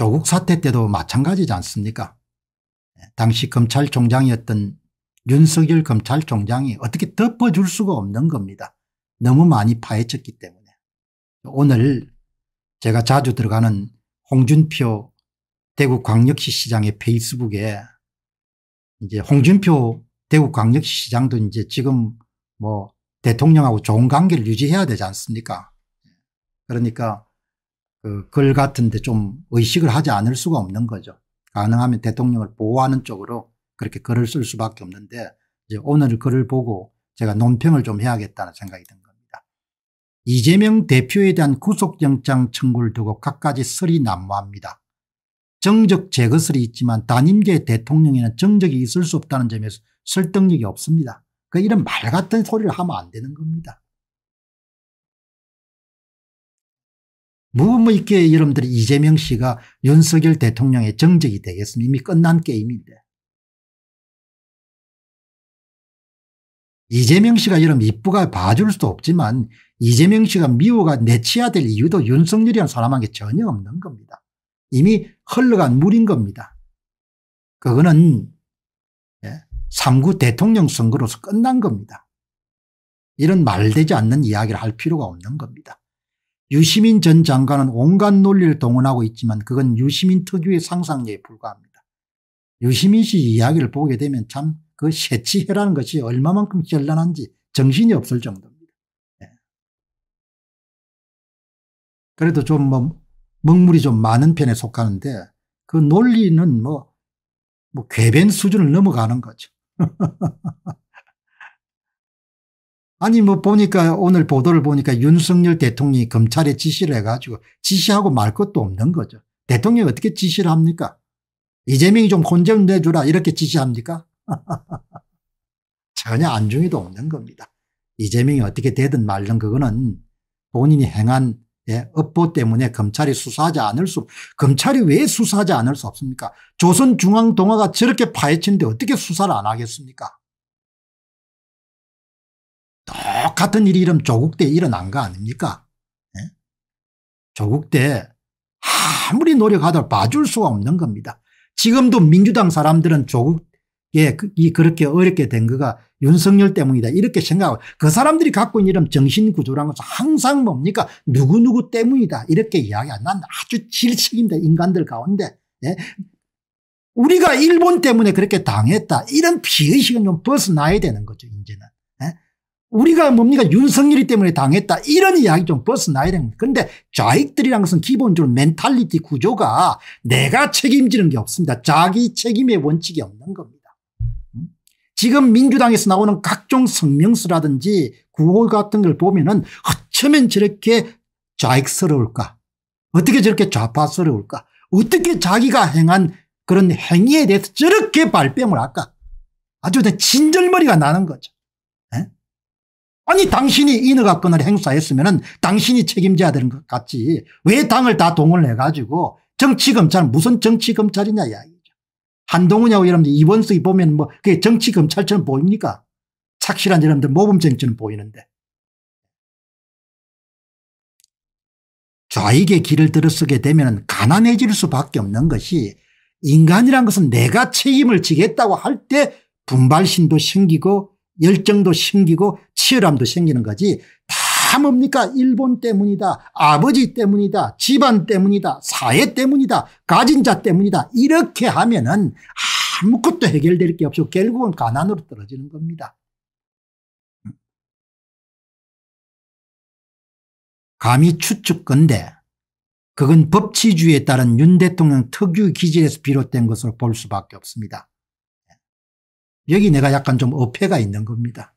조국 사태 때도 마찬가지지 않습니까 예, 당시 검찰총장이었던 윤석열 검찰총장이 어떻게 덮어줄 수가 없는 겁니다. 너무 많이 파헤쳤기 때문에. 오늘 제가 자주 들어가는 홍준표 대구광역시 시장의 페이스북에 이제 홍준표 대구광역시 시장도 이제 지금 뭐 대통령하고 좋은 관계를 유지해야 되지 않습니까 그러니까 그글 같은데 좀 의식을 하지 않을 수가 없는 거죠. 가능하면 대통령을 보호하는 쪽으로 그렇게 글을 쓸 수밖에 없는데 이제 오늘 글을 보고 제가 논평을 좀 해야겠다는 생각이 든 겁니다. 이재명 대표에 대한 구속영장 청구를 두고 갖가지 설이 난무합니다. 정적 제거설이 있지만 단임제 대통령에는 정적이 있을 수 없다는 점에서 설득력이 없습니다. 그 그러니까 이런 말 같은 소리를 하면 안 되는 겁니다. 무뭐 있게 여러분들이 이재명 씨가 윤석열 대통령의 정적이 되겠습니까 이미 끝난 게임인데 이재명 씨가 여러분 이쁘가 봐줄 수도 없지만 이재명 씨가 미워가 내치야 될 이유도 윤석열이라는 사람에게 전혀 없는 겁니다. 이미 흘러간 물인 겁니다. 그거는 3구 예, 대통령 선거로서 끝난 겁니다. 이런 말되지 않는 이야기를 할 필요가 없는 겁니다. 유시민 전 장관은 온갖 논리를 동원하고 있지만 그건 유시민 특유의 상상력에 불과합니다. 유시민 씨 이야기를 보게 되면 참 그 새치해라는 것이 얼마만큼 현란한지 정신이 없을 정도입니다. 예. 그래도 좀 뭐 먹물이 좀 많은 편에 속하는데 그 논리는 뭐, 뭐 괴변 수준을 넘어가는 거죠. 아니 뭐 보니까 오늘 보도를 보니까 윤석열 대통령이 검찰에 지시를 해가지고 지시하고 말 것도 없는 거죠. 대통령이 어떻게 지시를 합니까? 이재명이 좀혼좀 내주라 이렇게 지시합니까? 전혀 안중에도 없는 겁니다. 이재명이 어떻게 되든 말든 그거는 본인이 행한 예, 업보 때문에 검찰이 수사하지 않을 수 검찰이 왜 수사하지 않을 수 없습니까? 조선중앙동화가 저렇게 파헤친데 어떻게 수사를 안 하겠습니까? 똑같은 일이 이런 조국 때 일어난 거 아닙니까? 네? 조국 때 아무리 노력하더라도 봐줄 수가 없는 겁니다. 지금도 민주당 사람들은 조국이 그, 그렇게 어렵게 된 거가 윤석열 때문이다 이렇게 생각하고 그 사람들이 갖고 있는 이런 정신구조라는 것은 항상 뭡니까 누구누구 때문이다 이렇게 이야기한 난 아주 질식입니다 인간들 가운데 네? 우리가 일본 때문에 그렇게 당했다 이런 비의식은 좀 벗어나야 되는 거죠 이제는 네? 우리가 뭡니까 윤석열이 때문에 당했다 이런 이야기 좀 벗어나야 됩니다. 그런데 좌익들이라는 것은 기본적으로 멘탈리티 구조가 내가 책임지는 게 없습니다. 자기 책임의 원칙이 없는 겁니다. 음? 지금 민주당에서 나오는 각종 성명서라든지 구호 같은 걸 보면 은어쩌면 저렇게 좌익스러울까 어떻게 저렇게 좌파스러울까 어떻게 자기가 행한 그런 행위에 대해서 저렇게 발뺌을 할까 아주 진절머리가 나는 거죠. 아니 당신이 인허가권을 행사했으면 당신이 책임져야 되는 것 같지 왜 당을 다 동원해가지고 정치검찰 무슨 정치검찰이냐 이야기죠. 한동훈이하고 여러분들 이번수이 보면 뭐 그게 정치검찰처럼 보입니까 착실한 여러분들 모범생처럼 보이는데 좌익의 길을 들어서게 되면 가난해질 수밖에 없는 것이 인간이란 것은 내가 책임을 지겠다고 할 때 분발심도 생기고 열정도 생기고 치열함도 생기는 거지 다 뭡니까 일본 때문이다 아버지 때문이다 집안 때문이다 사회 때문이다 가진 자 때문이다 이렇게 하면은 아무것도 해결될 게없이 결국은 가난으로 떨어지는 겁니다. 감히 추측건데 그건 법치주의에 따른 윤 대통령 특유 기질에서 비롯된 것으로 볼 수밖에 없습니다. 여기 내가 약간 좀 어폐가 있는 겁니다.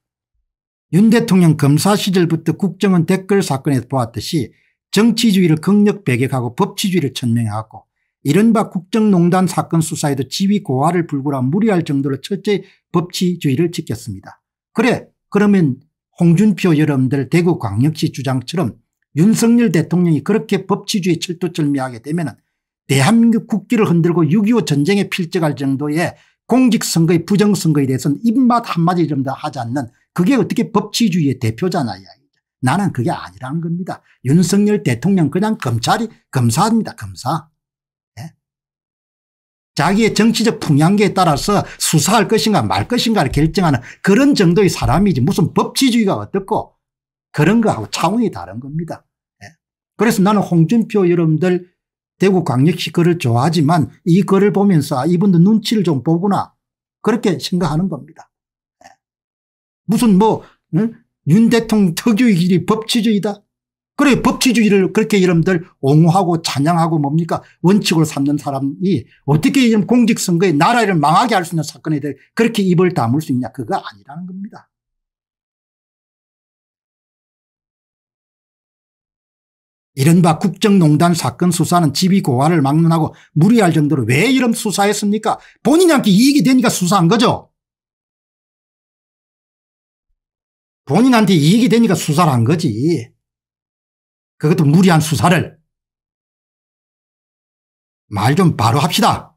윤 대통령 검사 시절부터 국정원 댓글 사건에서 보았듯이 정치주의를 극력 배격하고 법치주의를 천명해왔고 이른바 국정농단 사건 수사에도 지위 고하를 불구라 무리할 정도로 철저히 법치주의를 지켰습니다. 그래 그러면 홍준표 여러분들 대구광역시 주장처럼 윤석열 대통령이 그렇게 법치주의 철도절미하게 되면 대한민국 국기를 흔들고 6.25 전쟁에 필적할 정도의 공직선거의 부정선거에 대해서는 입맛 한마디 좀 더 하지 않는 그게 어떻게 법치주의의 대표잖아요. 나는 그게 아니라는 겁니다. 윤석열 대통령 그냥 검찰이 검사합니다 검사. 네? 자기의 정치적 풍향계에 따라서 수사할 것인가 말 것인가를 결정하는 그런 정도의 사람이지 무슨 법치주의가 어떻고 그런 거하고 차원이 다른 겁니다. 네? 그래서 나는 홍준표 여러분들 대구 광역시 거를 좋아하지만 이 거를 보면서 아, 이분도 눈치를 좀 보구나 그렇게 생각하는 겁니다. 예. 무슨 뭐윤 대통령 특유의 길이 법치주의다. 그래 법치주의를 그렇게 여러분들 옹호하고 찬양하고 뭡니까 원칙으로 삼는 사람이 어떻게 이런 공직선거에 나라를 망하게 할 수 있는 사건에 대해 그렇게 입을 다물 수 있냐 그거 아니라는 겁니다. 이른바 국정농단 사건 수사는 집이 고환를 막론하고 무리할 정도로 왜 이런 수사했습니까 본인한테 이익이 되니까 수사한 거죠 본인한테 이익이 되니까 수사를 한 거지 그것도 무리한 수사를 말 좀 바로 합시다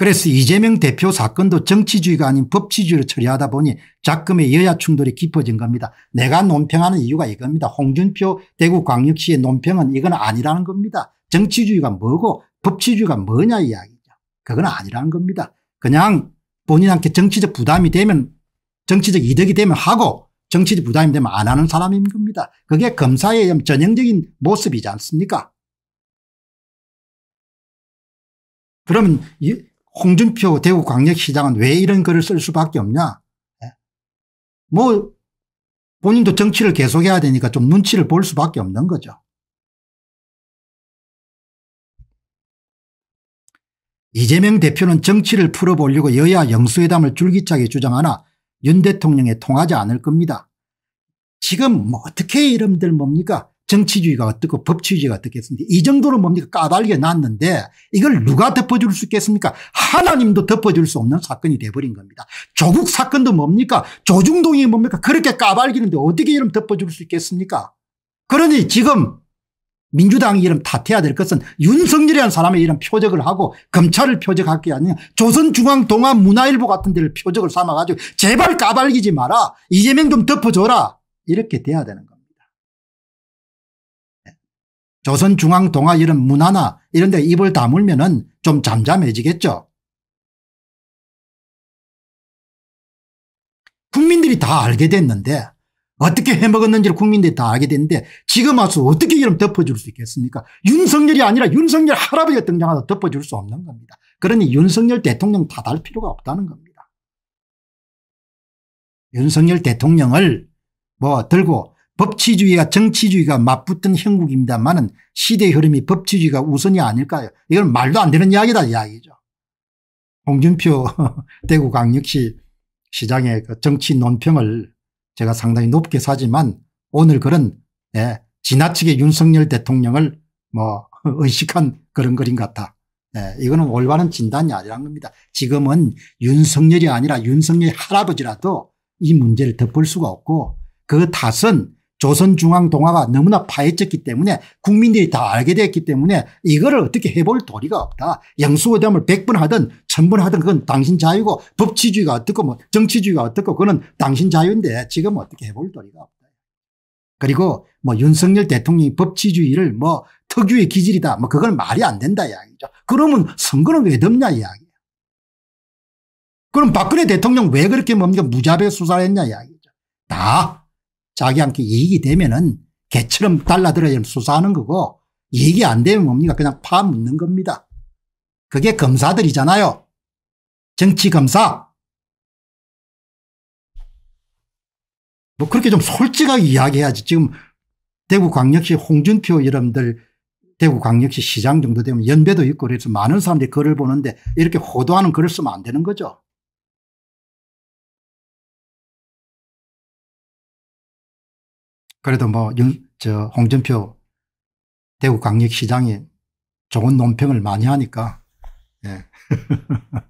그래서 이재명 대표 사건도 정치주의가 아닌 법치주의로 처리하다 보니 작금의 여야 충돌이 깊어진 겁니다. 내가 논평하는 이유가 이겁니다. 홍준표 대구광역시의 논평은 이건 아니라는 겁니다. 정치주의가 뭐고 법치주의가 뭐냐 이야기죠. 그건 아니라는 겁니다. 그냥 본인한테 정치적 부담이 되면 정치적 이득이 되면 하고 정치적 부담이 되면 안 하는 사람인 겁니다. 그게 검사의 전형적인 모습이지 않습니까? 그러면 홍준표 대구광역시장은 왜 이런 글을 쓸 수밖에 없냐. 예? 뭐 본인도 정치를 계속해야 되니까 좀 눈치를 볼 수밖에 없는 거죠. 이재명 대표는 정치를 풀어보려고 여야 영수회담을 줄기차게 주장하나 윤 대통령에 통하지 않을 겁니다. 지금 뭐 어떻게 이름들 뭡니까 정치주의가 어떻고 법치주의가 어떻겠습니까 이 정도로 뭡니까 까발려 났는데 이걸 누가 덮어줄 수 있겠습니까 하나님도 덮어줄 수 없는 사건이 돼버린 겁니다 조국 사건도 뭡니까 조중동이 뭡니까 그렇게 까발기는데 어떻게 이름 덮어줄 수 있겠습니까 그러니 지금 민주당 이름 이 탓해야 될 것은 윤석열이라는 사람의 이름 표적을 하고 검찰을 표적할 게아니냐 조선중앙동아문화일보 같은 데를 표적을 삼아가지고 제발 까발기지 마라 이재명 좀 덮어줘라 이렇게 돼야 되는 거예요. 조선중앙동화 이런 문화나 이런 데 입을 다물면 은좀 잠잠해지겠죠. 국민들이 다 알게 됐는데 어떻게 해먹었는지를 국민들이 다 알게 됐는데 지금 와서 어떻게 이름 덮어줄 수 있겠습니까 윤석열이 아니라 윤석열 할아버지가 등장하다 덮어줄 수 없는 겁니다. 그러니 윤석열 대통령 다할 필요가 없다는 겁니다. 윤석열 대통령을 뭐 들고 법치주의와 정치주의가 맞붙은 형국입니다만은 시대 흐름이 법치주의가 우선이 아닐까요 이건 말도 안 되는 이야기다 이야기죠. 홍준표 대구광역시 시장의 그 정치 논평을 제가 상당히 높게 사지만 오늘 그런 예, 지나치게 윤석열 대통령을 뭐 의식한 그런 그림 같아. 예, 이거는 올바른 진단이 아니라는 겁니다. 지금은 윤석열이 아니라 윤석열 할아버지라도 이 문제를 덮을 수가 없고 그 탓은 조선중앙동화가 너무나 파헤쳤기 때문에 국민들이 다 알게 됐기 때문에 이거를 어떻게 해볼 도리가 없다. 영수회담을 100번 하든 1000번 하든 그건 당신 자유고 법치주의가 어떻고 뭐 정치주의가 어떻고 그거는 당신 자유인데 지금 어떻게 해볼 도리가 없다. 그리고 뭐 윤석열 대통령이 법치주의를 뭐 특유의 기질이다. 뭐 그건 말이 안 된다 이야기죠. 그러면 선거는 왜 덮냐 이야기야. 그럼 박근혜 대통령 왜 그렇게 뭡니까 무자백 수사를 했냐 이야기죠. 다 자기한테 이익이 되면은 개처럼 달라들어야 수사하는 거고 이익이 안 되면 뭡니까 그냥 파묻는 겁니다. 그게 검사들이잖아요. 정치검사. 뭐 그렇게 좀 솔직하게 이야기해야지 지금 대구광역시 홍준표 여러분들 대구광역시 시장 정도 되면 연배도 있고 그래서 많은 사람들이 글을 보는데 이렇게 호도하는 글을 쓰면 안 되는 거죠. 그래도 뭐, 영, 저, 홍준표 대구 광역시장이 좋은 논평을 많이 하니까, 예.